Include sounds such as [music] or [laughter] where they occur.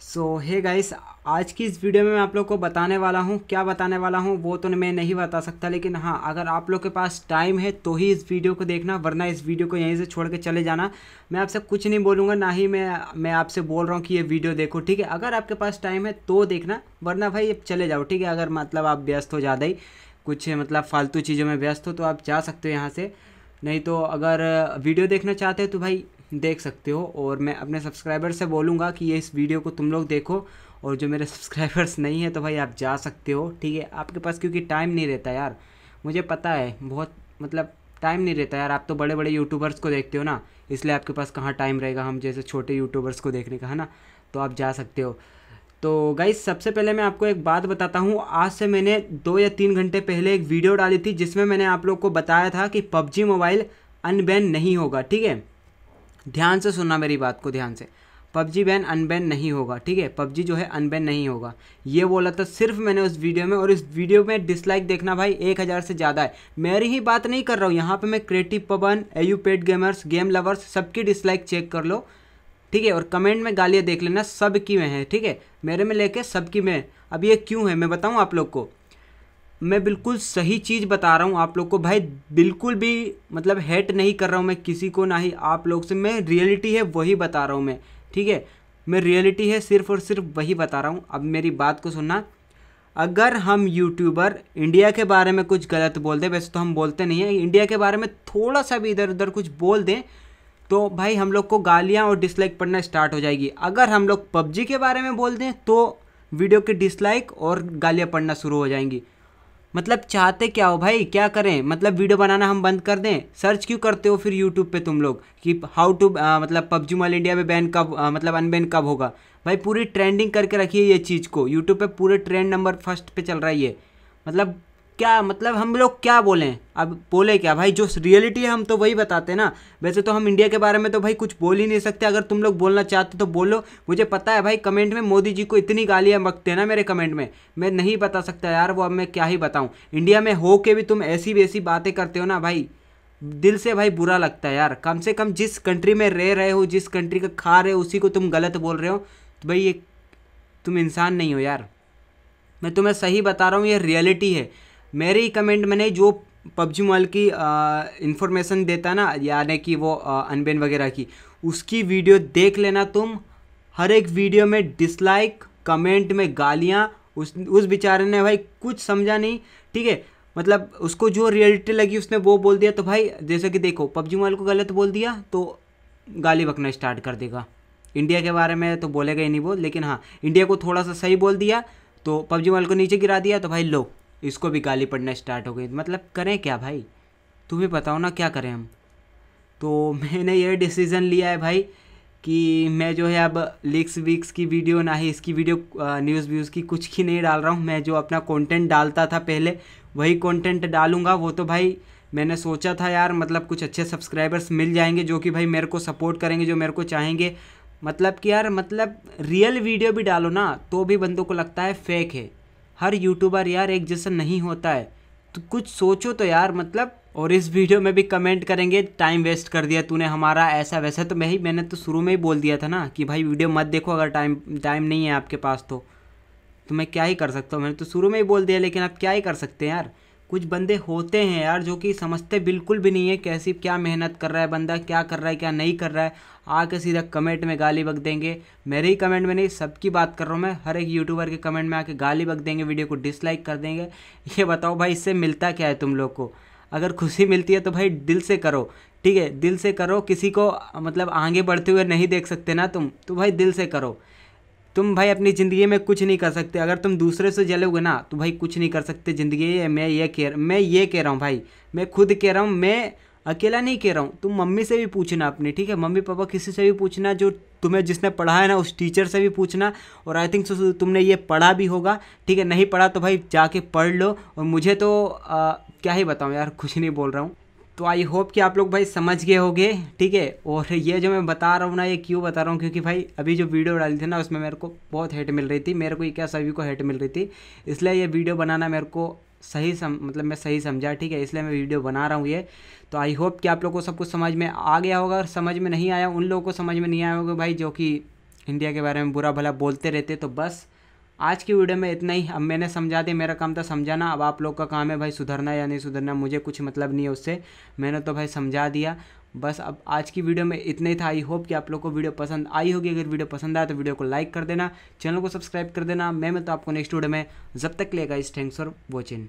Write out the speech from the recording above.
सो hey guys आज की इस वीडियो में मैं आप लोग को बताने वाला हूँ क्या बताने वाला हूँ वो तो मैं नहीं बता सकता लेकिन हाँ अगर आप लोग के पास टाइम है तो ही इस वीडियो को देखना वरना इस वीडियो को यहीं से छोड़ के चले जाना मैं आपसे कुछ नहीं बोलूँगा ना ही मैं मैं आपसे बोल रहा हूँ कि ये वीडियो देखो ठीक है अगर आपके पास टाइम है तो देखना वरना भाई चले जाओ ठीक है अगर मतलब आप व्यस्त हो ज़्यादा ही कुछ मतलब फालतू चीज़ों में व्यस्त हो तो आप जा सकते हो यहाँ से नहीं तो अगर वीडियो देखना चाहते हो तो भाई देख सकते हो और मैं अपने सब्सक्राइबर से बोलूँगा कि ये इस वीडियो को तुम लोग देखो और जो मेरे सब्सक्राइबर्स [laughs] नहीं है तो भाई आप जा सकते हो ठीक है आपके पास क्योंकि टाइम नहीं रहता यार मुझे पता है बहुत मतलब टाइम नहीं रहता यार आप तो बड़े बड़े यूट्यूबर्स को देखते हो ना इसलिए आपके पास कहाँ टाइम रहेगा हम जैसे छोटे यूट्यूबर्स को देखने का है ना तो आप जा सकते हो तो गाइस सबसे पहले मैं आपको एक बात बताता हूँ आज से मैंने दो या तीन घंटे पहले एक वीडियो डाली थी जिसमें मैंने आप लोग को बताया था कि पबजी मोबाइल अनबैन नहीं होगा ठीक है ध्यान से सुनना मेरी बात को ध्यान से पबजी बैन अनबैन नहीं होगा ठीक है पबजी जो है अनबैन नहीं होगा ये बोला था सिर्फ मैंने उस वीडियो में और इस वीडियो में डिसलाइक देखना भाई एक हज़ार से ज़्यादा है मेरी ही बात नहीं कर रहा हूँ यहाँ पे मैं क्रिएटिव पवन एयूपेड गेमर्स गेम लवर्स सबकी डिसलाइक चेक कर लो ठीक है और कमेंट में गालियाँ देख लेना सब की में है ठीक है मेरे में लेके सबकी में अब ये क्यों है मैं बताऊँ आप लोग को मैं बिल्कुल सही चीज़ बता रहा हूँ आप लोग को भाई बिल्कुल भी मतलब हेट नहीं कर रहा हूँ मैं किसी को ना ही आप लोग से मैं रियलिटी है वही बता रहा हूँ मैं ठीक है मैं रियलिटी है सिर्फ और सिर्फ वही बता रहा हूँ अब मेरी बात को सुनना अगर हम यूट्यूबर इंडिया के बारे में कुछ गलत बोल दें वैसे तो हम बोलते नहीं हैं इंडिया के बारे में थोड़ा सा भी इधर उधर कुछ बोल दें तो भाई हम लोग को गालियाँ और डिसलाइक पड़ना स्टार्ट हो जाएगी अगर हम लोग पबजी के बारे में बोल दें तो वीडियो के डिसलाइक और गालियाँ पढ़ना शुरू हो जाएंगी मतलब चाहते क्या हो भाई क्या करें मतलब वीडियो बनाना हम बंद कर दें सर्च क्यों करते हो फिर यूट्यूब पे तुम लोग कि हाउ टू मतलब पबजी मॉल इंडिया में बैन कब आ, मतलब अनबैन कब होगा भाई पूरी ट्रेंडिंग करके रखिए ये चीज़ को यूट्यूब पे पूरे ट्रेंड नंबर फर्स्ट पे चल रहा है ये मतलब क्या मतलब हम लोग क्या बोलें अब बोले क्या भाई जो रियलिटी है हम तो वही बताते हैं ना वैसे तो हम इंडिया के बारे में तो भाई कुछ बोल ही नहीं सकते अगर तुम लोग बोलना चाहते तो बोलो मुझे पता है भाई कमेंट में मोदी जी को इतनी गालियाँ बकते हैं ना मेरे कमेंट में मैं नहीं बता सकता यार वो अब मैं क्या ही बताऊँ इंडिया में हो के भी तुम ऐसी वैसी बातें करते हो ना भाई दिल से भाई बुरा लगता है यार कम से कम जिस कंट्री में रह रहे हो जिस कंट्री का खा रहे हो उसी को तुम गलत बोल रहे हो तो भाई ये तुम इंसान नहीं हो यार मैं तुम्हें सही बता रहा हूँ ये रियलिटी है मेरे ही कमेंट मैंने जो पबजी मोबाइल की इन्फॉर्मेशन देता ना यानी कि वो अनबेन वगैरह की उसकी वीडियो देख लेना तुम हर एक वीडियो में डिसलाइक कमेंट में गालियाँ उस उस बेचारे ने भाई कुछ समझा नहीं ठीक है मतलब उसको जो रियलिटी लगी उसने वो बोल दिया तो भाई जैसे कि देखो पबजी मोबाइल को गलत बोल दिया तो गाली बकना स्टार्ट कर देगा इंडिया के बारे में तो बोलेगा ही नहीं वो लेकिन हाँ इंडिया को थोड़ा सा सही बोल दिया तो पबजी मोबाइल को नीचे गिरा दिया तो भाई लो इसको भी गाली पड़ना स्टार्ट हो गई मतलब करें क्या भाई तुम्हें बताओ ना क्या करें हम तो [laughs] मैंने ये डिसीज़न लिया है भाई कि मैं जो है अब लिक्स विक्स की वीडियो ना ही इसकी वीडियो न्यूज़ व्यूज़ की कुछ ही नहीं डाल रहा हूँ मैं जो अपना कंटेंट डालता था पहले वही कंटेंट डालूँगा वो तो भाई मैंने सोचा था यार मतलब कुछ अच्छे सब्सक्राइबर्स मिल जाएंगे जो कि भाई मेरे को सपोर्ट करेंगे जो मेरे को चाहेंगे मतलब कि यार मतलब रियल वीडियो भी डालो ना तो भी बंदों को लगता है फेक है हर यूट्यूबर यार एक जैसा नहीं होता है तो कुछ सोचो तो यार मतलब और इस वीडियो में भी कमेंट करेंगे टाइम वेस्ट कर दिया तूने हमारा ऐसा वैसा तो मैं ही मैंने तो शुरू में ही बोल दिया था ना कि भाई वीडियो मत देखो अगर टाइम टाइम नहीं है आपके पास तो तो मैं क्या ही कर सकता हूँ मैंने तो शुरू में ही बोल दिया लेकिन आप क्या ही कर सकते हैं यार कुछ बंदे होते हैं यार जो कि समझते बिल्कुल भी नहीं है कैसी क्या मेहनत कर रहा है बंदा क्या कर रहा है क्या नहीं कर रहा है आके सीधा कमेंट में गाली बक देंगे मेरे ही कमेंट में नहीं सबकी बात कर रहा हूँ मैं हर एक यूट्यूबर के कमेंट में आके गाली बक देंगे वीडियो को डिसलाइक कर देंगे ये बताओ भाई इससे मिलता क्या है तुम लोग को अगर खुशी मिलती है तो भाई दिल से करो ठीक है दिल से करो किसी को मतलब आगे बढ़ते हुए नहीं देख सकते ना तुम तो भाई दिल से करो तुम भाई अपनी ज़िंदगी में कुछ नहीं कर सकते अगर तुम दूसरे से जलोगे ना तो भाई कुछ नहीं कर सकते ज़िंदगी मैं ये कह मैं ये कह रहा हूँ भाई मैं खुद कह रहा हूँ मैं अकेला नहीं कह रहा हूँ तुम मम्मी से भी पूछना अपने ठीक है मम्मी पापा किसी से भी पूछना जो तुम्हें जिसने पढ़ा है ना उस टीचर से भी पूछना और आई थिंक तुमने ये पढ़ा भी होगा ठीक है नहीं पढ़ा तो भाई जाके पढ़ लो और मुझे तो आ, क्या ही बताऊँ यार कुछ नहीं बोल रहा हूँ तो आई होप कि आप लोग भाई समझ गए होगे ठीक है और ये जो मैं बता रहा हूँ ना ये क्यों बता रहा हूँ क्योंकि भाई अभी जो वीडियो डाली थी ना उसमें मेरे को बहुत हेट मिल रही थी मेरे को ये क्या सभी को हेट मिल रही थी इसलिए ये वीडियो बनाना मेरे को सही सम मतलब मैं सही समझा ठीक है इसलिए मैं वीडियो बना रहा हूँ ये तो आई होप कि आप लोग को सब कुछ समझ में आ गया होगा और समझ में नहीं आया उन लोगों को समझ में नहीं आया होगा भाई जो कि इंडिया के बारे में बुरा भला बोलते रहते तो बस आज की वीडियो में इतना ही अब मैंने समझा दिया मेरा काम था समझाना अब आप लोग का काम है भाई सुधरना या नहीं सुधरना मुझे कुछ मतलब नहीं है उससे मैंने तो भाई समझा दिया बस अब आज की वीडियो में इतना ही था आई होप कि आप लोग को वीडियो पसंद आई होगी अगर वीडियो पसंद आया तो वीडियो को लाइक कर देना चैनल को सब्सक्राइब कर देना मैं मैं तो आपको नेक्स्ट वीडियो में जब तक लेगा इस थैंक्स फॉर वॉचिंग